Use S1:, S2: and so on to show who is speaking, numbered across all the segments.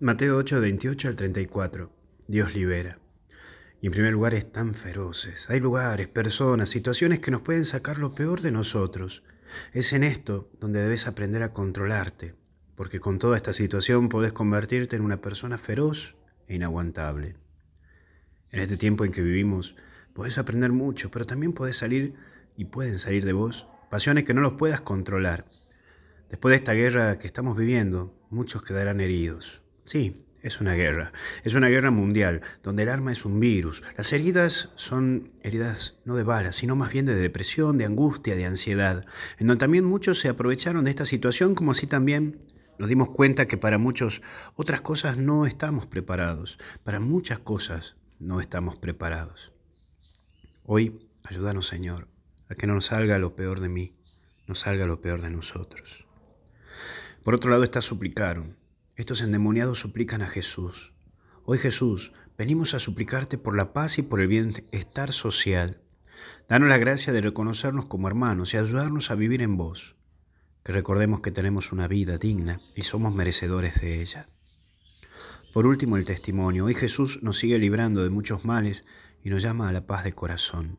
S1: Mateo 8, 28 al 34. Dios libera. Y en primer lugar están feroces. Hay lugares, personas, situaciones que nos pueden sacar lo peor de nosotros. Es en esto donde debes aprender a controlarte, porque con toda esta situación podés convertirte en una persona feroz e inaguantable. En este tiempo en que vivimos, podés aprender mucho, pero también podés salir y pueden salir de vos pasiones que no los puedas controlar. Después de esta guerra que estamos viviendo, muchos quedarán heridos, Sí, es una guerra. Es una guerra mundial, donde el arma es un virus. Las heridas son heridas no de balas, sino más bien de depresión, de angustia, de ansiedad, en donde también muchos se aprovecharon de esta situación, como así también nos dimos cuenta que para muchos otras cosas no estamos preparados. Para muchas cosas no estamos preparados. Hoy, ayúdanos Señor, a que no nos salga lo peor de mí, no salga lo peor de nosotros. Por otro lado está suplicaron estos endemoniados suplican a Jesús. Hoy Jesús, venimos a suplicarte por la paz y por el bienestar social. Danos la gracia de reconocernos como hermanos y ayudarnos a vivir en vos. Que recordemos que tenemos una vida digna y somos merecedores de ella. Por último, el testimonio. Hoy Jesús nos sigue librando de muchos males y nos llama a la paz de corazón.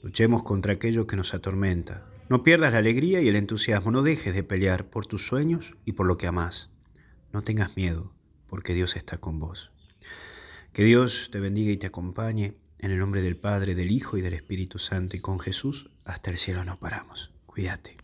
S1: Luchemos contra aquello que nos atormenta. No pierdas la alegría y el entusiasmo. No dejes de pelear por tus sueños y por lo que amás. No tengas miedo, porque Dios está con vos. Que Dios te bendiga y te acompañe. En el nombre del Padre, del Hijo y del Espíritu Santo y con Jesús, hasta el cielo nos paramos. Cuídate.